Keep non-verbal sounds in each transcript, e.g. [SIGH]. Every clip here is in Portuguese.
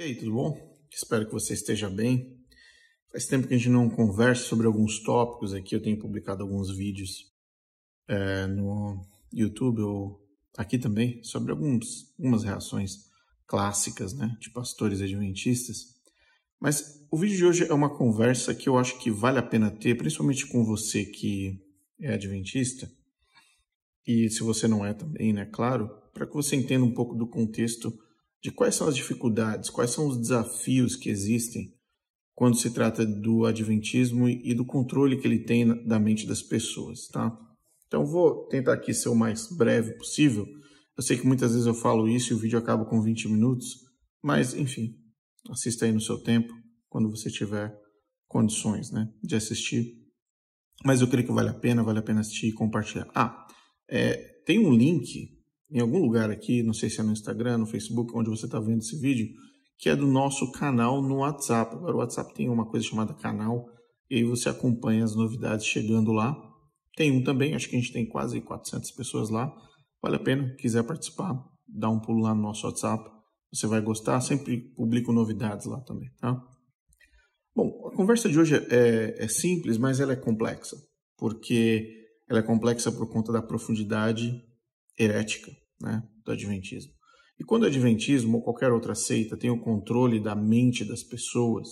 E aí, tudo bom? Espero que você esteja bem. Faz tempo que a gente não conversa sobre alguns tópicos aqui. Eu tenho publicado alguns vídeos é, no YouTube ou aqui também sobre alguns, algumas reações clássicas né, de pastores adventistas. Mas o vídeo de hoje é uma conversa que eu acho que vale a pena ter, principalmente com você que é adventista. E se você não é também, né? Claro, para que você entenda um pouco do contexto de quais são as dificuldades, quais são os desafios que existem quando se trata do Adventismo e do controle que ele tem da mente das pessoas, tá? Então vou tentar aqui ser o mais breve possível. Eu sei que muitas vezes eu falo isso e o vídeo acaba com 20 minutos, mas enfim, assista aí no seu tempo, quando você tiver condições, né, de assistir. Mas eu creio que vale a pena, vale a pena assistir e compartilhar. Ah, é, tem um link em algum lugar aqui, não sei se é no Instagram, no Facebook, onde você está vendo esse vídeo, que é do nosso canal no WhatsApp. Agora, o WhatsApp tem uma coisa chamada canal, e aí você acompanha as novidades chegando lá. Tem um também, acho que a gente tem quase 400 pessoas lá. Vale a pena, quiser participar, dá um pulo lá no nosso WhatsApp. Você vai gostar, sempre publico novidades lá também, tá? Bom, a conversa de hoje é, é, é simples, mas ela é complexa, porque ela é complexa por conta da profundidade herética né, do Adventismo. E quando o Adventismo ou qualquer outra seita tem o controle da mente das pessoas,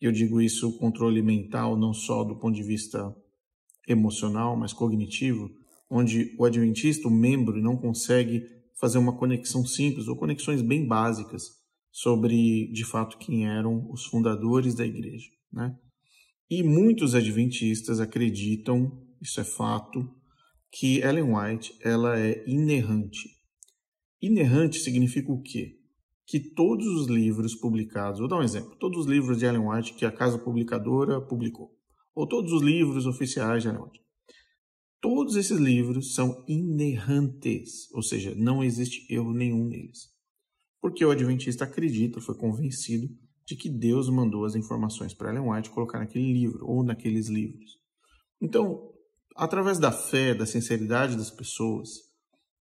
e eu digo isso o controle mental, não só do ponto de vista emocional, mas cognitivo, onde o Adventista, o membro, não consegue fazer uma conexão simples ou conexões bem básicas sobre, de fato, quem eram os fundadores da igreja. Né? E muitos adventistas acreditam, isso é fato, que Ellen White ela é inerrante. Inerrante significa o quê? Que todos os livros publicados, vou dar um exemplo, todos os livros de Ellen White que a casa publicadora publicou, ou todos os livros oficiais de Ellen White, todos esses livros são inerrantes, ou seja, não existe erro nenhum neles. Porque o adventista acredita, foi convencido de que Deus mandou as informações para Ellen White colocar naquele livro ou naqueles livros. Então, através da fé, da sinceridade das pessoas,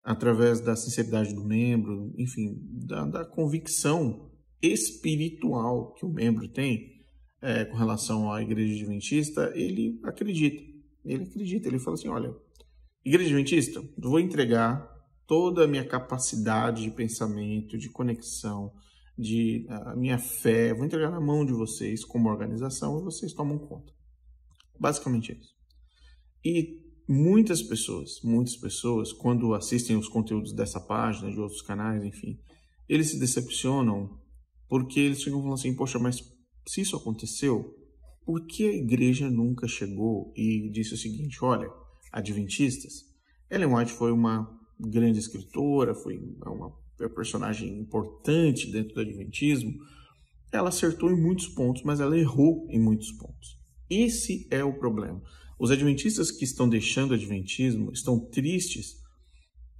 através da sinceridade do membro, enfim, da, da convicção espiritual que o membro tem é, com relação à igreja adventista, ele acredita. Ele acredita, ele fala assim: olha, igreja adventista, vou entregar toda a minha capacidade de pensamento, de conexão, de a minha fé, vou entregar na mão de vocês como organização e vocês tomam conta. Basicamente é isso. E muitas pessoas, muitas pessoas, quando assistem os conteúdos dessa página, de outros canais, enfim, eles se decepcionam porque eles ficam falando assim: poxa, mas se isso aconteceu, por que a igreja nunca chegou e disse o seguinte: olha, Adventistas, Ellen White foi uma grande escritora, foi uma é personagem importante dentro do Adventismo. Ela acertou em muitos pontos, mas ela errou em muitos pontos. Esse é o problema. Os adventistas que estão deixando o adventismo estão tristes,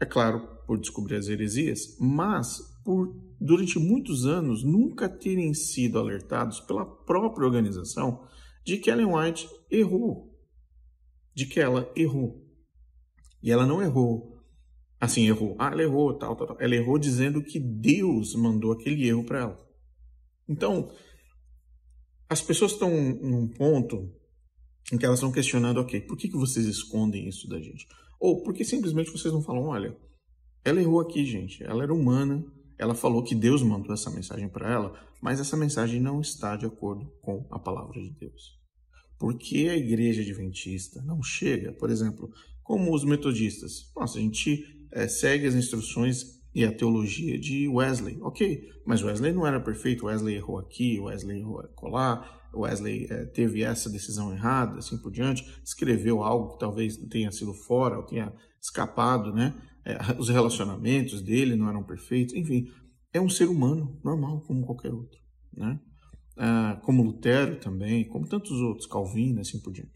é claro, por descobrir as heresias, mas por durante muitos anos nunca terem sido alertados pela própria organização de que Ellen White errou, de que ela errou. E ela não errou assim, errou. Ah, ela errou, tal, tal, tal. Ela errou dizendo que Deus mandou aquele erro para ela. Então, as pessoas estão num ponto em que elas estão questionando, ok, por que, que vocês escondem isso da gente? Ou por que simplesmente vocês não falam, olha, ela errou aqui, gente, ela era humana, ela falou que Deus mandou essa mensagem para ela, mas essa mensagem não está de acordo com a palavra de Deus. Por que a igreja adventista não chega, por exemplo, como os metodistas? Nossa, a gente é, segue as instruções e a teologia de Wesley. Ok, mas Wesley não era perfeito, Wesley errou aqui, Wesley errou lá, Wesley é, teve essa decisão errada, assim por diante, escreveu algo que talvez tenha sido fora, ou tenha escapado, né? É, [LAUGHS] os relacionamentos dele não eram perfeitos, enfim, é um ser humano normal como qualquer outro, né? Ah, como Lutero também, como tantos outros, Calvino, né, assim por diante.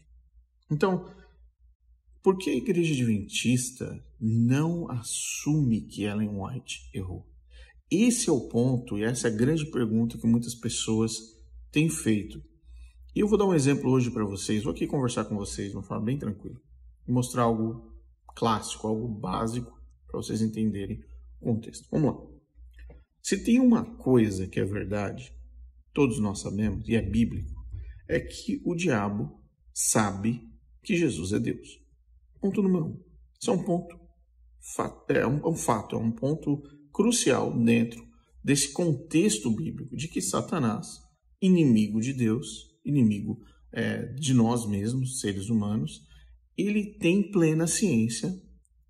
Então, por que a igreja adventista não assume que Ellen White errou? Esse é o ponto e essa é a grande pergunta que muitas pessoas tem feito. E eu vou dar um exemplo hoje para vocês, vou aqui conversar com vocês de uma forma bem tranquila, e mostrar algo clássico, algo básico para vocês entenderem o contexto. Vamos lá. Se tem uma coisa que é verdade, todos nós sabemos, e é bíblico, é que o diabo sabe que Jesus é Deus. Ponto número um. Isso é um ponto, é, é um fato, é um ponto crucial dentro desse contexto bíblico de que Satanás inimigo de Deus, inimigo é, de nós mesmos, seres humanos, ele tem plena ciência.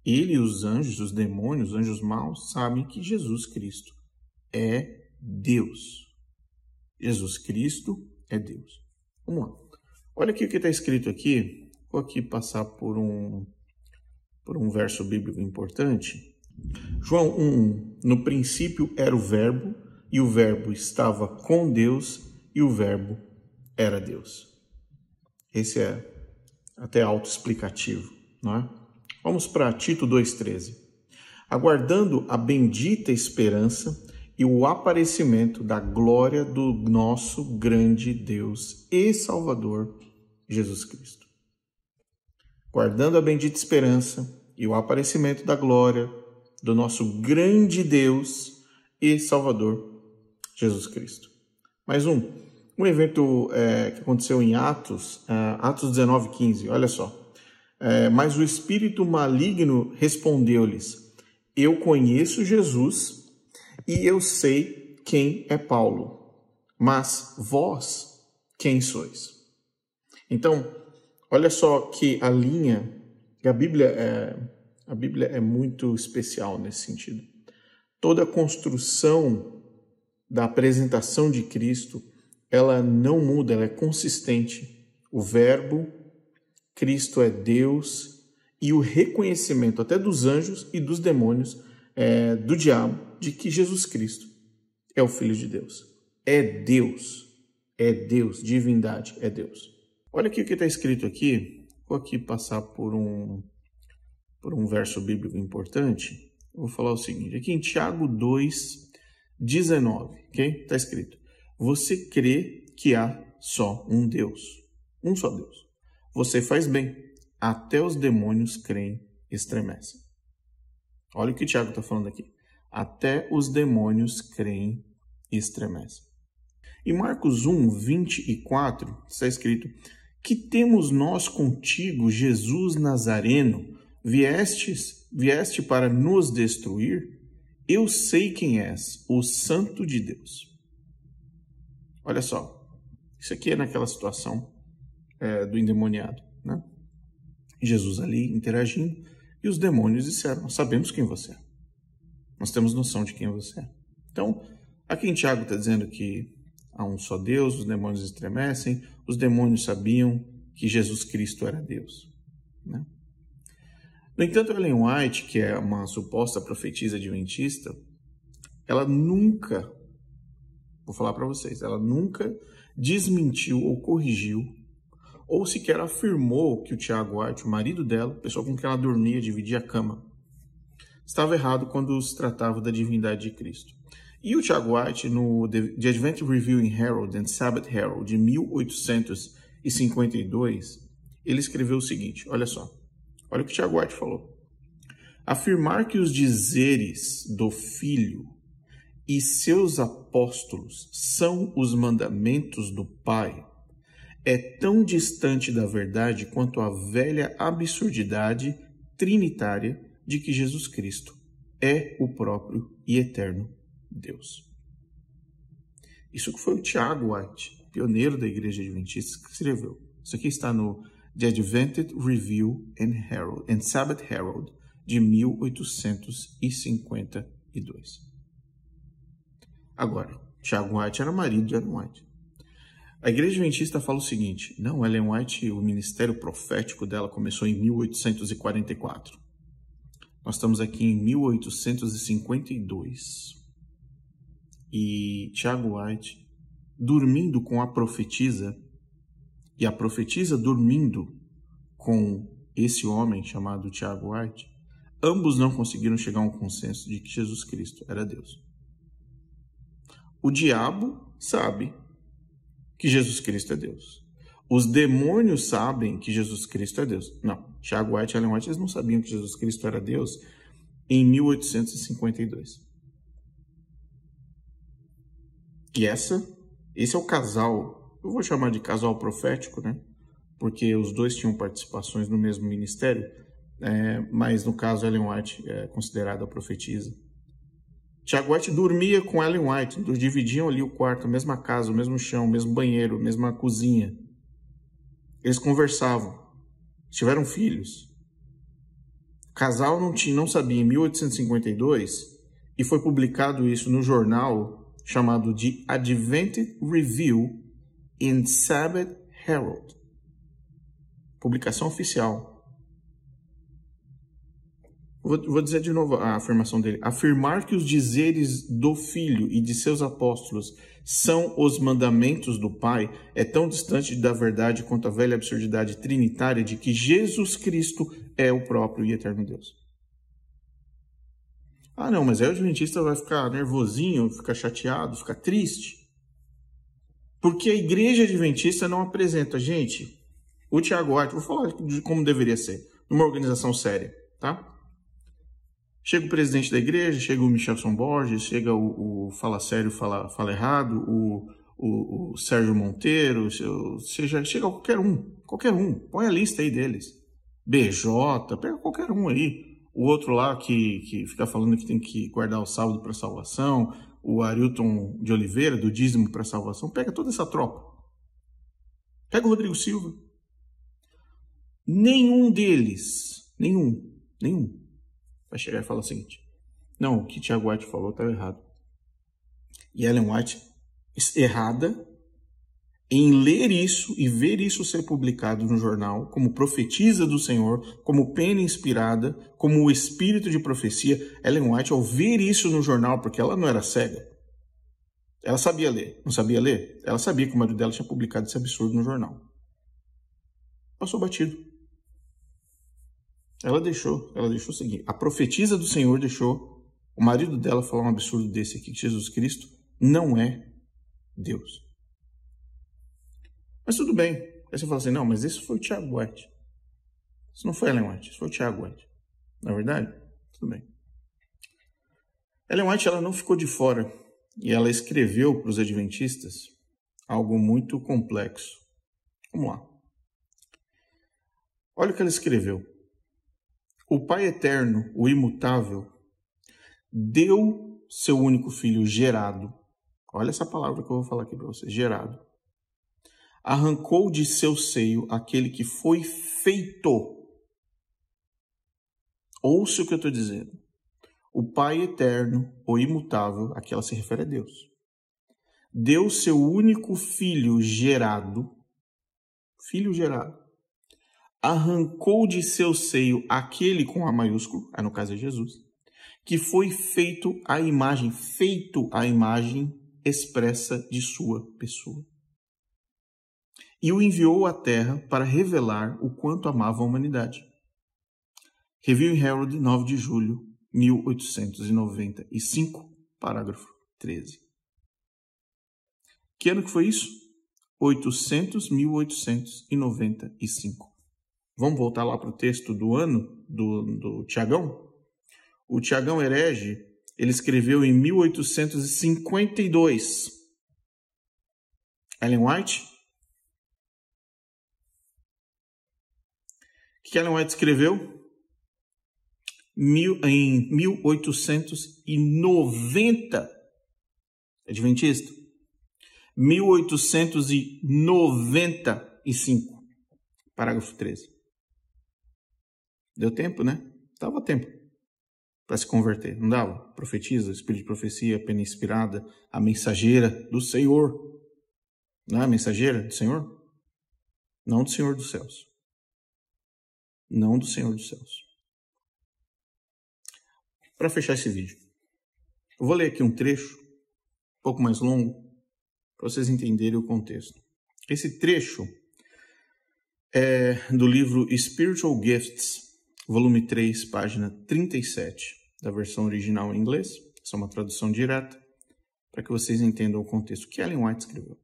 Ele e os anjos, os demônios, os anjos maus, sabem que Jesus Cristo é Deus. Jesus Cristo é Deus. Vamos lá. Olha aqui o que está escrito aqui. Vou aqui passar por um, por um verso bíblico importante. João 1. No princípio era o Verbo, e o Verbo estava com Deus, e o Verbo era Deus. Esse é até autoexplicativo, não é? Vamos para Tito 2,13. Aguardando a bendita esperança e o aparecimento da glória do nosso grande Deus e Salvador, Jesus Cristo. Guardando a bendita esperança e o aparecimento da glória do nosso grande Deus e Salvador, Jesus Cristo. Mais um. Um evento é, que aconteceu em Atos, é, Atos 19, 15, olha só. É, mas o espírito maligno respondeu-lhes: Eu conheço Jesus e eu sei quem é Paulo, mas vós quem sois? Então, olha só que a linha, a Bíblia é, a Bíblia é muito especial nesse sentido. Toda construção da apresentação de Cristo, ela não muda, ela é consistente. O Verbo, Cristo é Deus, e o reconhecimento até dos anjos e dos demônios, é, do diabo, de que Jesus Cristo é o Filho de Deus. É Deus, é Deus, divindade, é Deus. Olha aqui o que está escrito aqui. Vou aqui passar por um, por um verso bíblico importante. Vou falar o seguinte: aqui em Tiago 2, 19, ok? Está escrito: Você crê que há só um Deus, um só Deus. Você faz bem, até os demônios creem e estremecem. Olha o que o Tiago está falando aqui. Até os demônios creem e estremecem. Em Marcos 1, 24, está escrito: Que temos nós contigo, Jesus Nazareno? Viestes, vieste para nos destruir? Eu sei quem és, o Santo de Deus. Olha só, isso aqui é naquela situação é, do endemoniado, né? Jesus ali interagindo e os demônios disseram: Nós sabemos quem você é. Nós temos noção de quem você é. Então, aqui em Tiago está dizendo que há um só Deus, os demônios estremecem, os demônios sabiam que Jesus Cristo era Deus. Né? No entanto, Ellen White, que é uma suposta profetisa adventista, ela nunca, vou falar para vocês, ela nunca desmentiu ou corrigiu ou sequer afirmou que o Tiago White, o marido dela, pessoa com quem ela dormia, dividia a cama, estava errado quando se tratava da divindade de Cristo. E o Tiago White, no The Advent Review in Herald and Sabbath Herald, de 1852, ele escreveu o seguinte, olha só. Olha o que Tiago White falou. Afirmar que os dizeres do Filho e seus apóstolos são os mandamentos do Pai é tão distante da verdade quanto a velha absurdidade trinitária de que Jesus Cristo é o próprio e eterno Deus. Isso que foi o Tiago White, pioneiro da Igreja Adventista, que escreveu. Isso aqui está no The Adventist Review and, Herald, and Sabbath Herald, de 1852. Agora, Tiago White era marido de Ellen White. A Igreja Adventista fala o seguinte: não, Ellen White, o ministério profético dela começou em 1844. Nós estamos aqui em 1852. E Tiago White, dormindo com a profetisa, e a profetisa dormindo com esse homem chamado Tiago White, ambos não conseguiram chegar a um consenso de que Jesus Cristo era Deus. O diabo sabe que Jesus Cristo é Deus. Os demônios sabem que Jesus Cristo é Deus. Não, Tiago White e Ellen White eles não sabiam que Jesus Cristo era Deus em 1852. E essa, esse é o casal eu vou chamar de casal profético, né? Porque os dois tinham participações no mesmo ministério, é, mas no caso Ellen White é considerada profetisa. Tiago White dormia com Ellen White, dividiam ali o quarto, a mesma casa, o mesmo chão, o mesmo banheiro, a mesma cozinha. Eles conversavam, tiveram filhos. O casal não, tinha, não sabia em 1852 e foi publicado isso no jornal chamado de Advent Review in Sabbath Herald. Publicação oficial. Vou, vou dizer de novo a afirmação dele. Afirmar que os dizeres do Filho e de seus apóstolos são os mandamentos do Pai é tão distante da verdade quanto a velha absurdidade trinitária de que Jesus Cristo é o próprio e eterno Deus. Ah, não, mas aí o adventista vai ficar nervosinho, ficar chateado, ficar triste. Porque a igreja adventista não apresenta, gente, o Tiago White, vou falar de como deveria ser, numa organização séria, tá? Chega o presidente da igreja, chega o Michelson Borges, chega o, o Fala Sério, Fala, Fala Errado, o, o, o Sérgio Monteiro, seja, chega qualquer um, qualquer um, põe a lista aí deles. BJ, pega qualquer um aí. O outro lá que, que fica falando que tem que guardar o sábado para salvação, o Arilton de Oliveira, do Dízimo para a Salvação, pega toda essa tropa. Pega o Rodrigo Silva. Nenhum deles, nenhum, nenhum, vai chegar e falar o seguinte: não, o que Tiago White falou estava tá errado. E Ellen White, errada, em ler isso e ver isso ser publicado no jornal, como profetisa do Senhor, como pena inspirada, como o espírito de profecia. Ellen White, ao ver isso no jornal, porque ela não era cega, ela sabia ler. Não sabia ler? Ela sabia que o marido dela tinha publicado esse absurdo no jornal. Passou batido. Ela deixou, ela deixou seguir. A profetisa do Senhor deixou o marido dela falar um absurdo desse aqui, que Jesus Cristo não é Deus. Mas tudo bem. Aí você fala assim, não, mas isso foi o Tiago White. Isso não foi Ellen White, isso foi o Tiago White. Na é verdade? Tudo bem. Ellen White ela não ficou de fora e ela escreveu para os adventistas algo muito complexo. Vamos lá. Olha o que ela escreveu. O Pai Eterno, o imutável, deu seu único filho gerado. Olha essa palavra que eu vou falar aqui para você, gerado arrancou de seu seio aquele que foi feito. Ouça o que eu estou dizendo. O Pai eterno, o imutável, aqui ela se refere a Deus, deu seu único filho gerado, filho gerado, arrancou de seu seio aquele com A maiúsculo, é no caso é Jesus, que foi feito a imagem, feito a imagem expressa de sua pessoa e o enviou à Terra para revelar o quanto amava a humanidade. Review Herald, 9 de julho 1895, parágrafo 13. Que ano que foi isso? 800, 1895. Vamos voltar lá para o texto do ano do, do Tiagão? O Tiagão Herege, ele escreveu em 1852. Ellen White, que Ellen White escreveu mil, em 1890. Adventista. 1895. Parágrafo 13. Deu tempo, né? Dava tempo para se converter. Não dava? Profetiza, espírito de profecia, pena inspirada, a mensageira do Senhor. Não é a mensageira do Senhor? Não do Senhor dos céus não do Senhor dos céus. Para fechar esse vídeo, eu vou ler aqui um trecho, um pouco mais longo, para vocês entenderem o contexto. Esse trecho é do livro Spiritual Gifts, volume 3, página 37, da versão original em inglês. Essa é uma tradução direta, para que vocês entendam o contexto que Ellen White escreveu.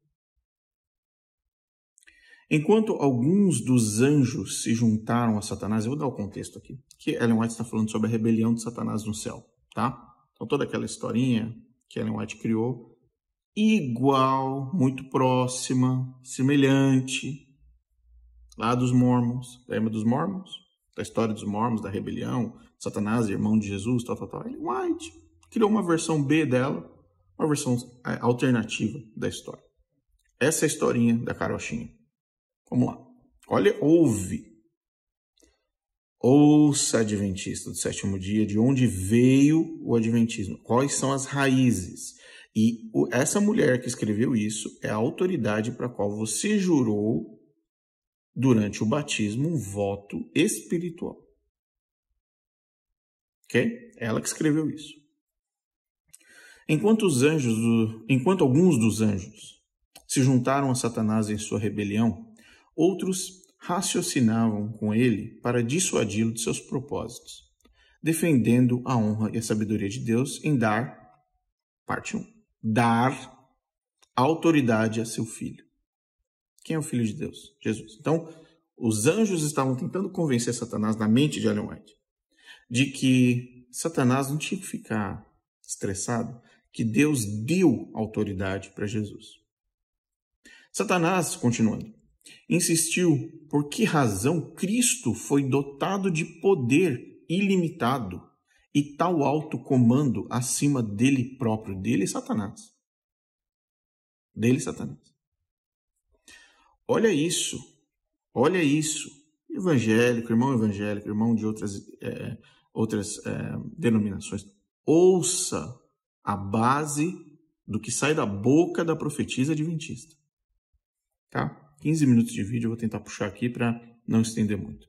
Enquanto alguns dos anjos se juntaram a Satanás, eu vou dar o contexto aqui, que Ellen White está falando sobre a rebelião de Satanás no céu, tá? Então toda aquela historinha que Ellen White criou, igual, muito próxima, semelhante, lá dos mormons, lembra dos mormons? Da história dos mormons, da rebelião, Satanás, irmão de Jesus, tal, tal, tal. Ellen White criou uma versão B dela, uma versão é, alternativa da história. Essa é a historinha da carochinha. Vamos lá. Olha, ouve. Ouça, Adventista do sétimo dia, de onde veio o Adventismo, quais são as raízes. E essa mulher que escreveu isso é a autoridade para a qual você jurou, durante o batismo, um voto espiritual. Ok? Ela que escreveu isso. Enquanto os anjos, do, enquanto alguns dos anjos se juntaram a Satanás em sua rebelião, Outros raciocinavam com ele para dissuadi-lo de seus propósitos, defendendo a honra e a sabedoria de Deus em dar, parte 1, dar autoridade a seu filho. Quem é o filho de Deus? Jesus. Então, os anjos estavam tentando convencer Satanás na mente de Ellen White de que Satanás não tinha que ficar estressado, que Deus deu autoridade para Jesus. Satanás, continuando, Insistiu por que razão Cristo foi dotado de poder ilimitado e tal alto comando acima dele próprio, dele Satanás. Dele Satanás. Olha isso, olha isso. Evangélico, irmão evangélico, irmão de outras, é, outras é, denominações. Ouça a base do que sai da boca da profetisa adventista. Tá? 15 minutos de vídeo, eu vou tentar puxar aqui para não estender muito.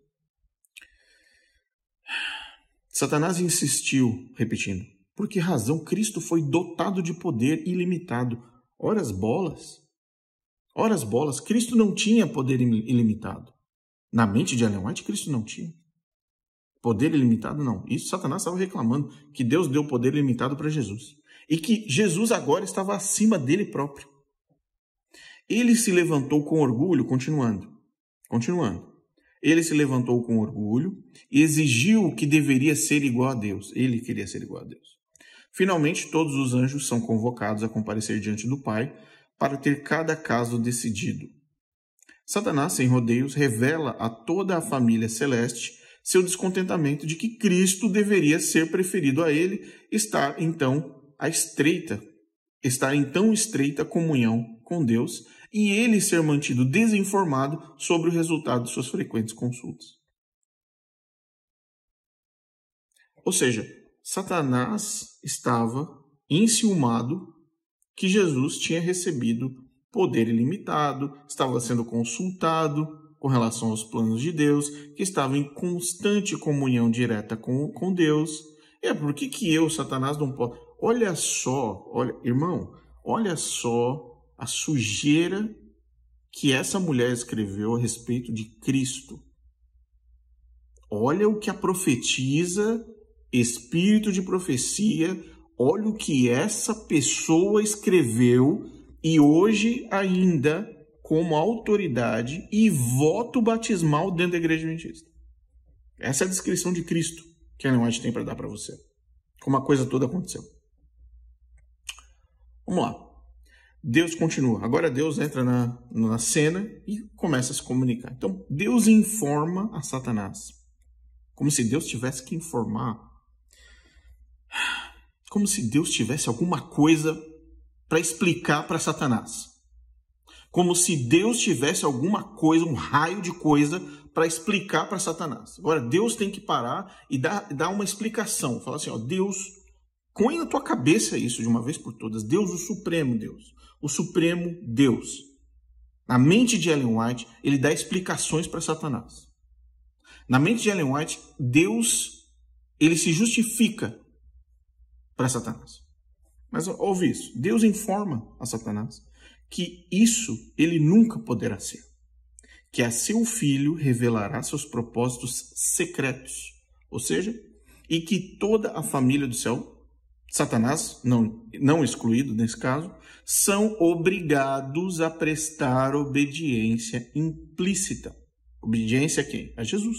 Satanás insistiu, repetindo: Por que razão Cristo foi dotado de poder ilimitado? Ora as bolas! Ora as bolas! Cristo não tinha poder ilimitado. Na mente de Ellen White, Cristo não tinha. Poder ilimitado, não. Isso Satanás estava reclamando, que Deus deu poder ilimitado para Jesus. E que Jesus agora estava acima dele próprio. Ele se levantou com orgulho, continuando. Continuando. Ele se levantou com orgulho e exigiu que deveria ser igual a Deus. Ele queria ser igual a Deus. Finalmente, todos os anjos são convocados a comparecer diante do Pai para ter cada caso decidido. Satanás, sem rodeios, revela a toda a família celeste seu descontentamento de que Cristo deveria ser preferido a ele, estar então a estreita, estar em tão estreita comunhão com Deus e ele ser mantido desinformado sobre o resultado de suas frequentes consultas. Ou seja, Satanás estava enciumado que Jesus tinha recebido poder ilimitado, estava sendo consultado com relação aos planos de Deus, que estava em constante comunhão direta com, com Deus. É, por que, que eu, Satanás, não posso? Olha só, olha, irmão, olha só a sujeira que essa mulher escreveu a respeito de Cristo. Olha o que a profetisa, espírito de profecia, olha o que essa pessoa escreveu e hoje ainda como autoridade e voto batismal dentro da igreja adventista. Essa é a descrição de Cristo que a Ellen White tem para dar para você. Como a coisa toda aconteceu. Vamos lá. Deus continua. Agora Deus entra na, na cena e começa a se comunicar. Então, Deus informa a Satanás. Como se Deus tivesse que informar. Como se Deus tivesse alguma coisa para explicar para Satanás. Como se Deus tivesse alguma coisa, um raio de coisa para explicar para Satanás. Agora, Deus tem que parar e dar, dar uma explicação. Falar assim: ó, Deus, põe na tua cabeça isso de uma vez por todas. Deus, o Supremo Deus o Supremo Deus. Na mente de Ellen White, ele dá explicações para Satanás. Na mente de Ellen White, Deus ele se justifica para Satanás. Mas ouve isso, Deus informa a Satanás que isso ele nunca poderá ser. Que a seu filho revelará seus propósitos secretos, ou seja, e que toda a família do céu Satanás, não, não excluído nesse caso, são obrigados a prestar obediência implícita. Obediência a quem? A Jesus.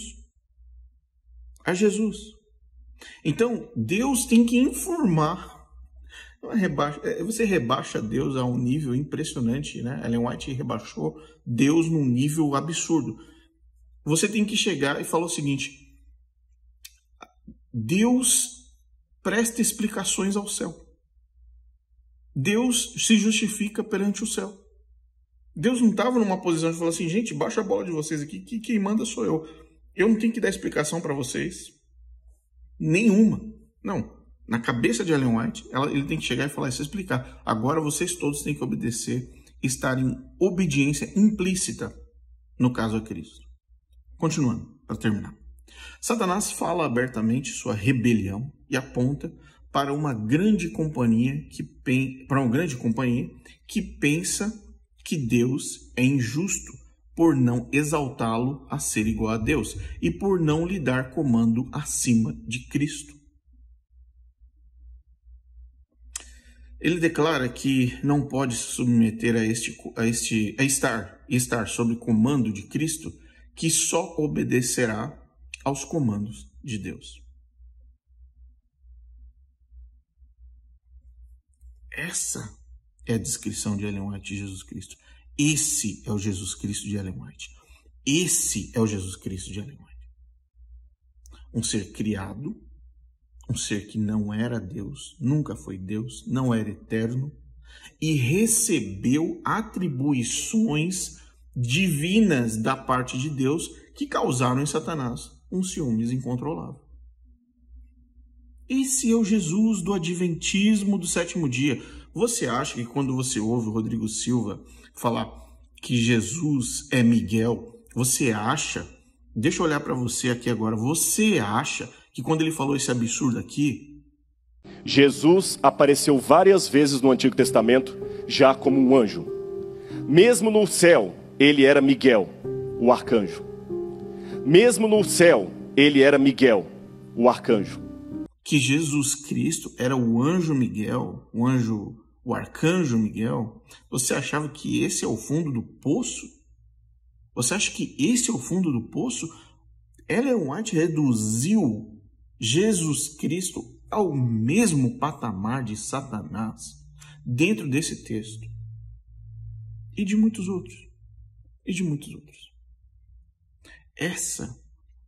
A Jesus. Então, Deus tem que informar. Então, é é, você rebaixa Deus a um nível impressionante, né? Ellen White rebaixou Deus num nível absurdo. Você tem que chegar e falar o seguinte: Deus presta explicações ao céu. Deus se justifica perante o céu. Deus não estava numa posição de falar assim, gente, baixa a bola de vocês aqui, que quem manda sou eu. Eu não tenho que dar explicação para vocês. Nenhuma. Não. Na cabeça de Ellen White, ela, ele tem que chegar e falar isso, explicar. Agora vocês todos têm que obedecer, estar em obediência implícita, no caso a Cristo. Continuando, para terminar. Satanás fala abertamente sua rebelião e aponta para uma grande companhia que para uma grande companhia que pensa que Deus é injusto por não exaltá-lo a ser igual a Deus e por não lhe dar comando acima de Cristo. Ele declara que não pode se submeter a este a este a estar estar sob comando de Cristo, que só obedecerá aos comandos de Deus. Essa é a descrição de Ellen White de Jesus Cristo. Esse é o Jesus Cristo de Ellen White. Esse é o Jesus Cristo de Ellen White. Um ser criado, um ser que não era Deus, nunca foi Deus, não era eterno e recebeu atribuições divinas da parte de Deus que causaram em Satanás um ciúme incontrolável. Esse é o Jesus do Adventismo do sétimo dia. Você acha que quando você ouve o Rodrigo Silva falar que Jesus é Miguel, você acha? Deixa eu olhar para você aqui agora. Você acha que quando ele falou esse absurdo aqui? Jesus apareceu várias vezes no Antigo Testamento já como um anjo. Mesmo no céu, ele era Miguel, o arcanjo. Mesmo no céu, ele era Miguel, o arcanjo. Que Jesus Cristo era o anjo Miguel, o anjo, o arcanjo Miguel. Você achava que esse é o fundo do poço? Você acha que esse é o fundo do poço? Ellen White é reduziu Jesus Cristo ao mesmo patamar de Satanás dentro desse texto e de muitos outros. E de muitos outros. Essa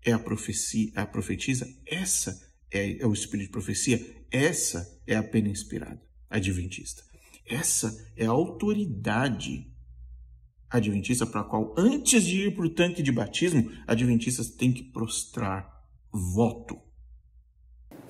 é a profecia, a profetisa, essa é, é, o espírito de profecia, essa é a pena inspirada, adventista. Essa é a autoridade adventista para a qual, antes de ir para o tanque de batismo, adventistas têm que prostrar voto.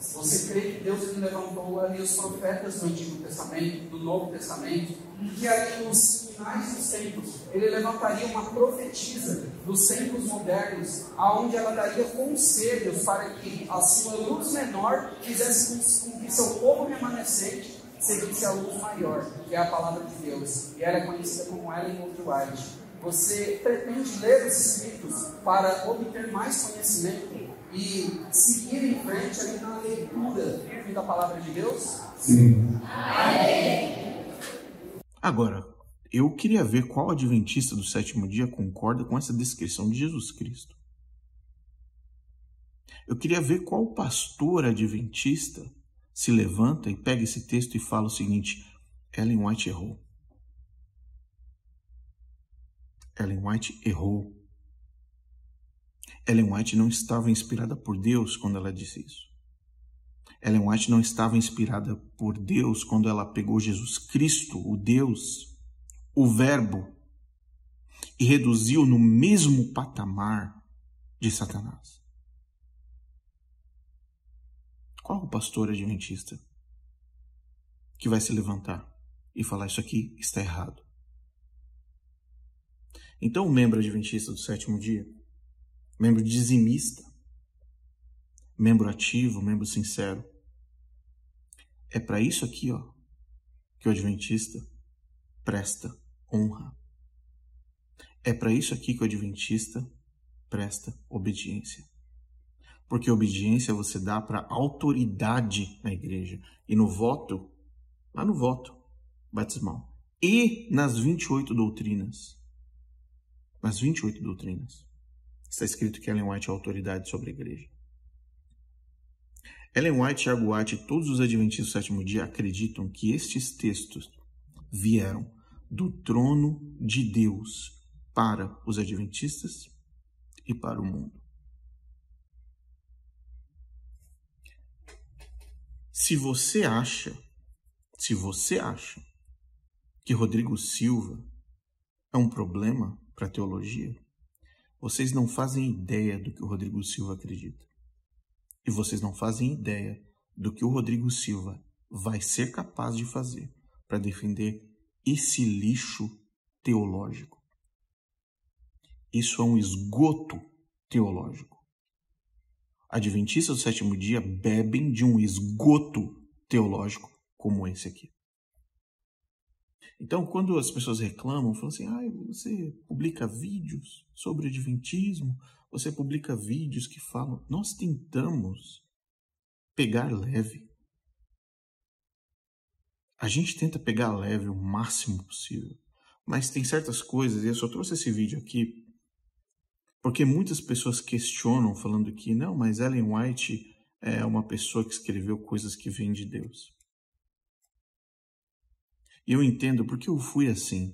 Você crê que Deus levantou ali os profetas do Antigo Testamento, do Novo Testamento, que ali nos finais dos tempos, ele levantaria uma profetisa dos tempos modernos, aonde ela daria conselhos para que a sua luz menor fizesse com que seu povo remanescente seguisse a luz maior, que é a palavra de Deus. E ela é conhecida como Ellen White. Você pretende ler os escritos para obter mais conhecimento e seguir em frente ali é na leitura da palavra de Deus? Sim. Agora, eu queria ver qual adventista do sétimo dia concorda com essa descrição de Jesus Cristo. Eu queria ver qual pastor adventista se levanta e pega esse texto e fala o seguinte: Ellen White errou. Ellen White errou. Ellen White não estava inspirada por Deus quando ela disse isso. Ellen White não estava inspirada por Deus quando ela pegou Jesus Cristo, o Deus, o Verbo, e reduziu no mesmo patamar de Satanás. Qual o pastor adventista que vai se levantar e falar isso aqui está errado? Então, o membro adventista do sétimo dia membro dizimista, membro ativo, membro sincero. É para isso aqui, ó, que o adventista presta honra. É para isso aqui que o adventista presta obediência. Porque obediência você dá para autoridade na igreja e no voto, lá no voto batismal e nas 28 doutrinas. Nas 28 doutrinas está escrito que Ellen White é autoridade sobre a igreja. Ellen White, Thiago White e todos os adventistas do sétimo dia acreditam que estes textos vieram do trono de Deus para os adventistas e para o mundo. Se você acha, se você acha que Rodrigo Silva é um problema para a teologia, vocês não fazem ideia do que o Rodrigo Silva acredita. E vocês não fazem ideia do que o Rodrigo Silva vai ser capaz de fazer para defender esse lixo teológico. Isso é um esgoto teológico. Adventistas do sétimo dia bebem de um esgoto teológico como esse aqui. Então, quando as pessoas reclamam, falam assim: ah, você publica vídeos sobre Adventismo, você publica vídeos que falam. Nós tentamos pegar leve. A gente tenta pegar leve o máximo possível, mas tem certas coisas, e eu só trouxe esse vídeo aqui porque muitas pessoas questionam falando que não, mas Ellen White é uma pessoa que escreveu coisas que vêm de Deus eu entendo porque eu fui assim.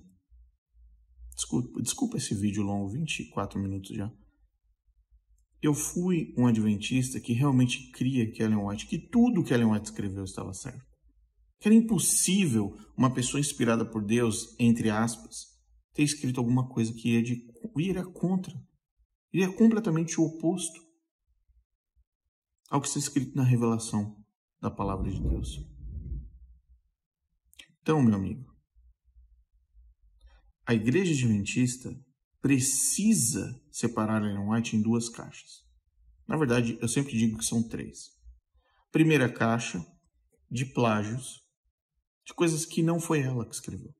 Desculpa, desculpa esse vídeo longo, 24 minutos já. Eu fui um adventista que realmente cria que Ellen White, que tudo que Ellen White escreveu estava certo. Que era impossível uma pessoa inspirada por Deus, entre aspas, ter escrito alguma coisa que ia de, iria contra, iria completamente o oposto ao que está escrito na revelação da palavra de Deus. Então, meu amigo, a igreja adventista precisa separar Ellen White em duas caixas. Na verdade, eu sempre digo que são três. Primeira caixa de plágios, de coisas que não foi ela que escreveu.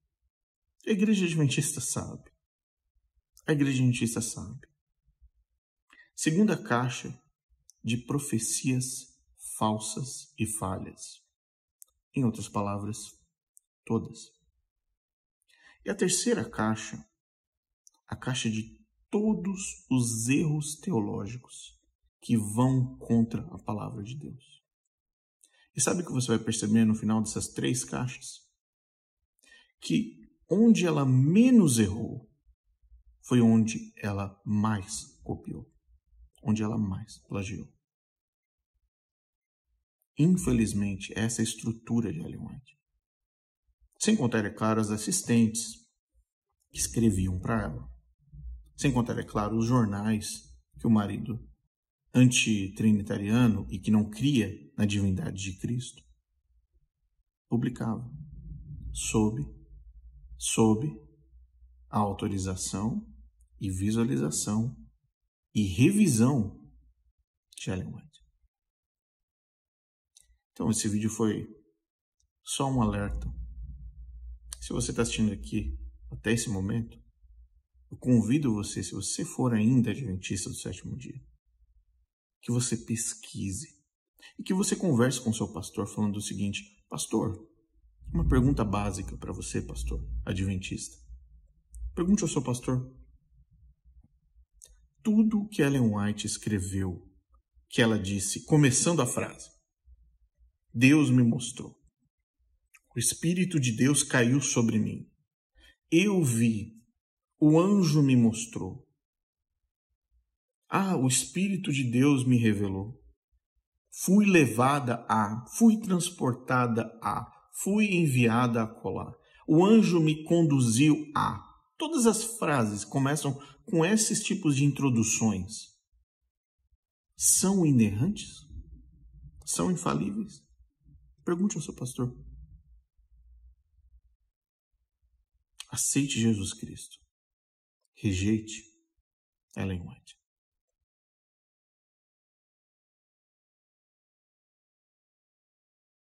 A igreja adventista sabe. A igreja adventista sabe. Segunda caixa de profecias falsas e falhas. Em outras palavras, Todas. E a terceira caixa, a caixa de todos os erros teológicos que vão contra a palavra de Deus. E sabe o que você vai perceber no final dessas três caixas? Que onde ela menos errou foi onde ela mais copiou, onde ela mais plagiou. Infelizmente, essa é a estrutura de Ellen White sem contar, é claro, as assistentes que escreviam para ela, sem contar, é claro, os jornais que o marido antitrinitariano e que não cria na divindade de Cristo publicava sob sob a autorização e visualização e revisão de Ellen White. Então esse vídeo foi só um alerta se você está assistindo aqui até esse momento, eu convido você, se você for ainda adventista do sétimo dia, que você pesquise e que você converse com seu pastor falando o seguinte: Pastor, uma pergunta básica para você, pastor adventista. Pergunte ao seu pastor: Tudo o que Ellen White escreveu, que ela disse, começando a frase, Deus me mostrou. O Espírito de Deus caiu sobre mim. Eu vi, o anjo me mostrou. Ah, o Espírito de Deus me revelou. Fui levada a, fui transportada a, fui enviada a colar. O anjo me conduziu a. Todas as frases começam com esses tipos de introduções. São inerrantes? São infalíveis? Pergunte ao seu pastor. Aceite Jesus Cristo. Rejeite Ellen White.